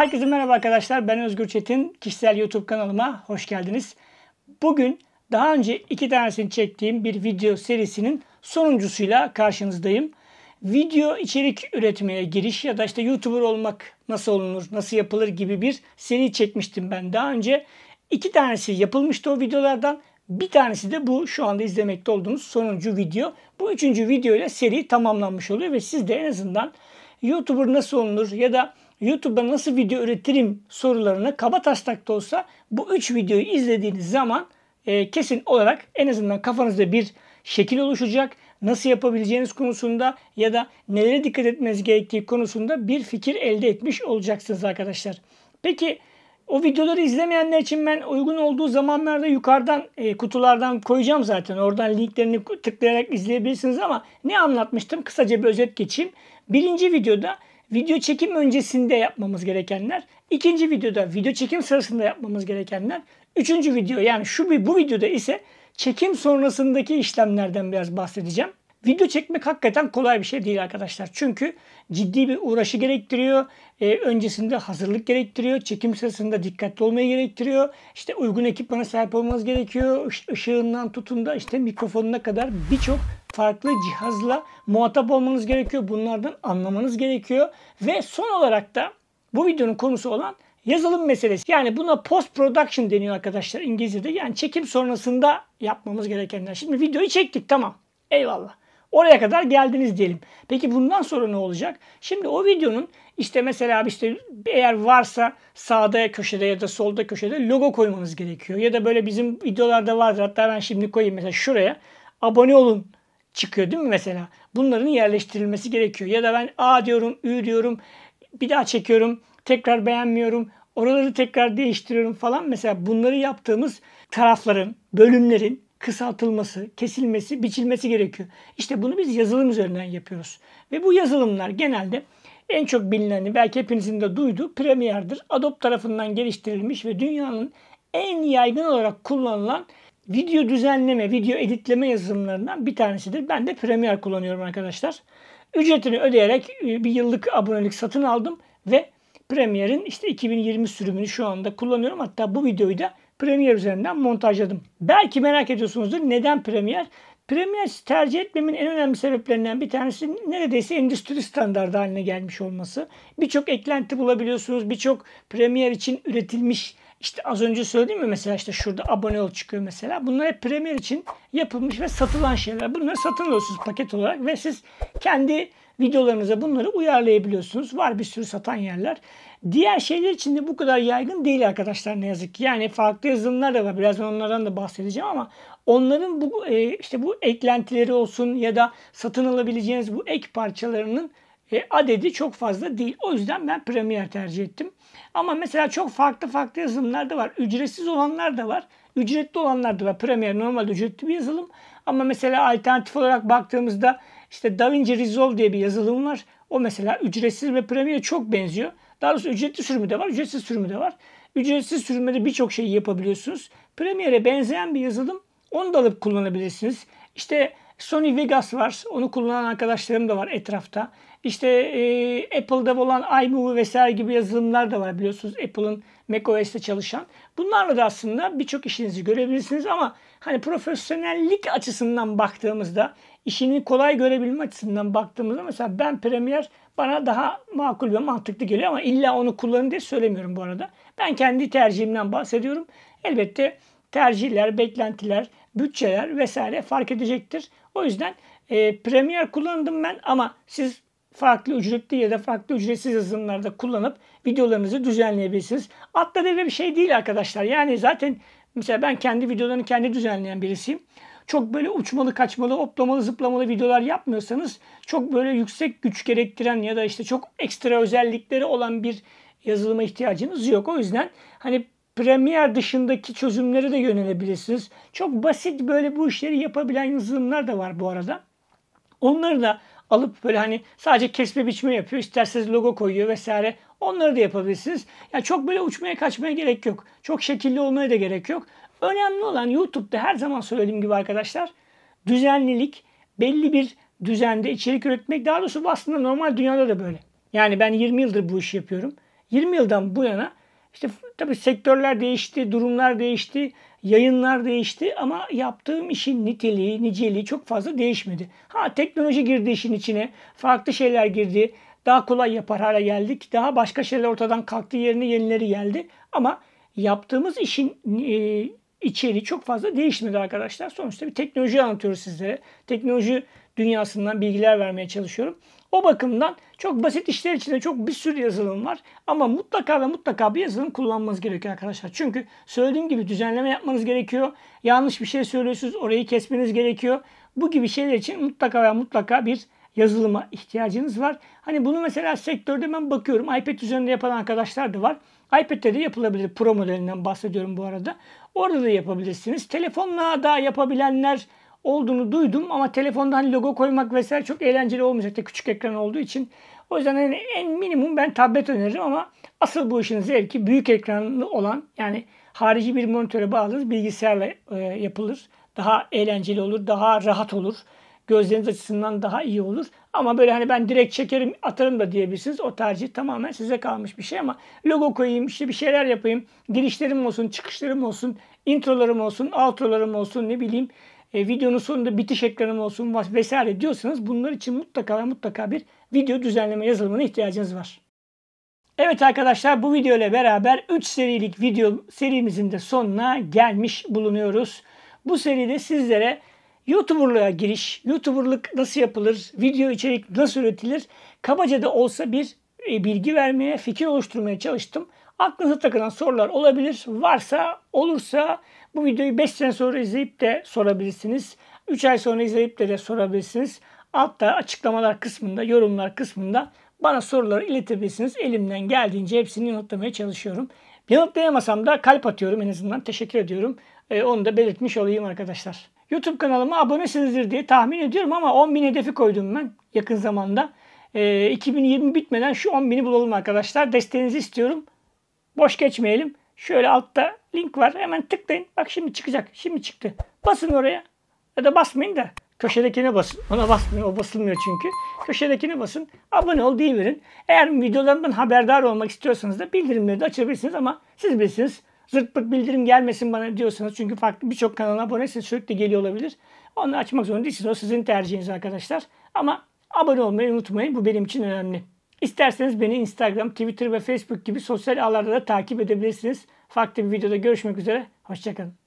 Herkese merhaba arkadaşlar. Ben Özgür Çetin. Kişisel YouTube kanalıma hoş geldiniz. Bugün daha önce iki tanesini çektiğim bir video serisinin sonuncusuyla karşınızdayım. Video içerik üretmeye giriş ya da işte YouTuber olmak nasıl olunur, nasıl yapılır gibi bir seri çekmiştim ben daha önce. İki tanesi yapılmıştı o videolardan. Bir tanesi de bu şu anda izlemekte olduğunuz sonuncu video. Bu üçüncü videoyla seri tamamlanmış oluyor ve siz de en azından YouTuber nasıl olunur ya da YouTube'da nasıl video üretirim sorularını kaba taslak da olsa bu 3 videoyu izlediğiniz zaman e, kesin olarak en azından kafanızda bir şekil oluşacak. Nasıl yapabileceğiniz konusunda ya da nelere dikkat etmeniz gerektiği konusunda bir fikir elde etmiş olacaksınız arkadaşlar. Peki o videoları izlemeyenler için ben uygun olduğu zamanlarda yukarıdan e, kutulardan koyacağım zaten. Oradan linklerini tıklayarak izleyebilirsiniz ama ne anlatmıştım? Kısaca bir özet geçeyim. Birinci videoda video çekim öncesinde yapmamız gerekenler, ikinci videoda video çekim sırasında yapmamız gerekenler, üçüncü video yani şu bir bu videoda ise çekim sonrasındaki işlemlerden biraz bahsedeceğim. Video çekmek hakikaten kolay bir şey değil arkadaşlar. Çünkü ciddi bir uğraşı gerektiriyor. E, öncesinde hazırlık gerektiriyor. Çekim sırasında dikkatli olmayı gerektiriyor. İşte uygun ekipmana sahip olmanız gerekiyor. Işığından tutun da işte mikrofonuna kadar birçok farklı cihazla muhatap olmanız gerekiyor. Bunlardan anlamanız gerekiyor. Ve son olarak da bu videonun konusu olan yazılım meselesi. Yani buna post production deniyor arkadaşlar İngilizce'de. Yani çekim sonrasında yapmamız gerekenler. Şimdi videoyu çektik tamam. Eyvallah. Oraya kadar geldiniz diyelim. Peki bundan sonra ne olacak? Şimdi o videonun işte mesela işte eğer varsa sağda köşede ya da solda köşede logo koymanız gerekiyor. Ya da böyle bizim videolarda vardır. Hatta ben şimdi koyayım mesela şuraya. Abone olun çıkıyor değil mi mesela? Bunların yerleştirilmesi gerekiyor. Ya da ben A diyorum, Ü diyorum, bir daha çekiyorum, tekrar beğenmiyorum, oraları tekrar değiştiriyorum falan. Mesela bunları yaptığımız tarafların, bölümlerin kısaltılması, kesilmesi, biçilmesi gerekiyor. İşte bunu biz yazılım üzerinden yapıyoruz. Ve bu yazılımlar genelde en çok bilineni belki hepinizin de duyduğu Premiere'dir. Adobe tarafından geliştirilmiş ve dünyanın en yaygın olarak kullanılan video düzenleme, video editleme yazılımlarından bir tanesidir. Ben de Premiere kullanıyorum arkadaşlar. Ücretini ödeyerek e, bir yıllık abonelik satın aldım ve Premiere'in işte 2020 sürümünü şu anda kullanıyorum. Hatta bu videoyu da Premiere üzerinden montajladım. Belki merak ediyorsunuzdur neden Premiere? Premiere tercih etmemin en önemli sebeplerinden bir tanesi neredeyse endüstri standardı haline gelmiş olması. Birçok eklenti bulabiliyorsunuz. Birçok Premiere için üretilmiş işte az önce söylediğim mi mesela işte şurada abone ol çıkıyor mesela. Bunlar hep Premier için yapılmış ve satılan şeyler. Bunları satın alıyorsunuz paket olarak ve siz kendi videolarınıza bunları uyarlayabiliyorsunuz. Var bir sürü satan yerler. Diğer şeyler için de bu kadar yaygın değil arkadaşlar ne yazık ki. Yani farklı yazılımlar da var. Birazdan onlardan da bahsedeceğim ama onların bu e, işte bu eklentileri olsun ya da satın alabileceğiniz bu ek parçalarının e, adedi çok fazla değil. O yüzden ben Premier tercih ettim. Ama mesela çok farklı farklı yazılımlar da var. Ücretsiz olanlar da var. Ücretli olanlar da var. Premier normal ücretli bir yazılım. Ama mesela alternatif olarak baktığımızda işte DaVinci Resolve diye bir yazılım var. O mesela ücretsiz ve Premiere çok benziyor. Daha doğrusu ücretli sürümü de var, ücretsiz sürümü de var. Ücretsiz sürümde birçok şeyi yapabiliyorsunuz. Premier'e benzeyen bir yazılım. Onu da alıp kullanabilirsiniz. İşte Sony Vegas var. Onu kullanan arkadaşlarım da var etrafta. İşte e, Apple'da olan iMovie vesaire gibi yazılımlar da var biliyorsunuz. Apple'ın macOS'te çalışan. Bunlarla da aslında birçok işinizi görebilirsiniz ama hani profesyonellik açısından baktığımızda işini kolay görebilme açısından baktığımızda mesela ben Premiere bana daha makul ve mantıklı geliyor ama illa onu kullanın diye söylemiyorum bu arada. Ben kendi tercihimden bahsediyorum. Elbette tercihler, beklentiler, bütçeler vesaire fark edecektir. O yüzden e, Premiere kullandım ben ama siz farklı ücretli ya da farklı ücretsiz yazılımlarda kullanıp videolarınızı düzenleyebilirsiniz. Atladığım bir şey değil arkadaşlar. Yani zaten mesela ben kendi videolarını kendi düzenleyen birisiyim. Çok böyle uçmalı, kaçmalı, hoplamalı, zıplamalı videolar yapmıyorsanız çok böyle yüksek güç gerektiren ya da işte çok ekstra özellikleri olan bir yazılıma ihtiyacınız yok. O yüzden hani Premiere dışındaki çözümlere de yönelebilirsiniz. Çok basit böyle bu işleri yapabilen yazılımlar da var bu arada. Onları da alıp böyle hani sadece kesme biçme yapıyor. İsterseniz logo koyuyor vesaire. Onları da yapabilirsiniz. Yani çok böyle uçmaya kaçmaya gerek yok. Çok şekilli olmaya da gerek yok. Önemli olan YouTube'da her zaman söylediğim gibi arkadaşlar düzenlilik, belli bir düzende içerik üretmek. Daha doğrusu aslında normal dünyada da böyle. Yani ben 20 yıldır bu işi yapıyorum. 20 yıldan bu yana işte tabii sektörler değişti, durumlar değişti, yayınlar değişti ama yaptığım işin niteliği, niceliği çok fazla değişmedi. Ha teknoloji girdi işin içine, farklı şeyler girdi, daha kolay yapar hale geldik, daha başka şeyler ortadan kalktı, yerine yenileri geldi ama yaptığımız işin e, içeriği çok fazla değişmedi arkadaşlar. Sonuçta bir teknoloji anlatıyoruz sizlere. Teknoloji dünyasından bilgiler vermeye çalışıyorum. O bakımdan çok basit işler içinde çok bir sürü yazılım var. Ama mutlaka ve mutlaka bir yazılım kullanmanız gerekiyor arkadaşlar. Çünkü söylediğim gibi düzenleme yapmanız gerekiyor. Yanlış bir şey söylüyorsunuz orayı kesmeniz gerekiyor. Bu gibi şeyler için mutlaka ve mutlaka bir yazılıma ihtiyacınız var. Hani bunu mesela sektörde ben bakıyorum. iPad üzerinde yapan arkadaşlar da var. iPad'de de yapılabilir. Pro modelinden bahsediyorum bu arada. Orada da yapabilirsiniz. Telefonla da yapabilenler olduğunu duydum ama telefonda hani logo koymak vesaire çok eğlenceli olmayacaktı küçük ekran olduğu için. O yüzden hani en minimum ben tablet öneririm ama asıl bu işin zevki büyük ekranlı olan yani harici bir monitöre bağlı bilgisayarla e, yapılır. Daha eğlenceli olur, daha rahat olur. Gözleriniz açısından daha iyi olur. Ama böyle hani ben direkt çekerim atarım da diyebilirsiniz. O tercih tamamen size kalmış bir şey ama logo koyayım işte bir şeyler yapayım. Girişlerim olsun, çıkışlarım olsun, introlarım olsun, outrolarım olsun ne bileyim e, videonun sonunda bitiş ekranım olsun vesaire diyorsanız bunlar için mutlaka mutlaka bir video düzenleme yazılımına ihtiyacınız var. Evet arkadaşlar bu video ile beraber 3 serilik video serimizin de sonuna gelmiş bulunuyoruz. Bu seride sizlere YouTuber'lığa giriş, YouTuber'lık nasıl yapılır, video içerik nasıl üretilir kabaca da olsa bir e, bilgi vermeye, fikir oluşturmaya çalıştım. Aklınıza takılan sorular olabilir. Varsa, olursa bu videoyu 5 sene sonra izleyip de sorabilirsiniz. 3 ay sonra izleyip de, de sorabilirsiniz. Altta açıklamalar kısmında, yorumlar kısmında bana soruları iletebilirsiniz. Elimden geldiğince hepsini yanıtlamaya çalışıyorum. Yanıtlayamasam da kalp atıyorum en azından. Teşekkür ediyorum. Ee, onu da belirtmiş olayım arkadaşlar. YouTube kanalıma abonesinizdir diye tahmin ediyorum ama 10.000 hedefi koydum ben yakın zamanda. Ee, 2020 bitmeden şu 10.000'i bulalım arkadaşlar. Desteğinizi istiyorum. Boş geçmeyelim. Şöyle altta link var. Hemen tıklayın. Bak şimdi çıkacak. Şimdi çıktı. Basın oraya. Ya da basmayın da köşedekine basın. Ona basmıyor. O basılmıyor çünkü. Köşedekine basın. Abone ol diye verin. Eğer videolarımdan haberdar olmak istiyorsanız da bildirimleri de açabilirsiniz ama siz bilirsiniz. Zırt bildirim gelmesin bana diyorsanız çünkü farklı birçok kanala abonesiniz sürekli geliyor olabilir. Onu açmak zorunda değilsiniz. O sizin tercihiniz arkadaşlar. Ama abone olmayı unutmayın. Bu benim için önemli. İsterseniz beni Instagram, Twitter ve Facebook gibi sosyal ağlarda da takip edebilirsiniz. Farklı bir videoda görüşmek üzere. Hoşçakalın.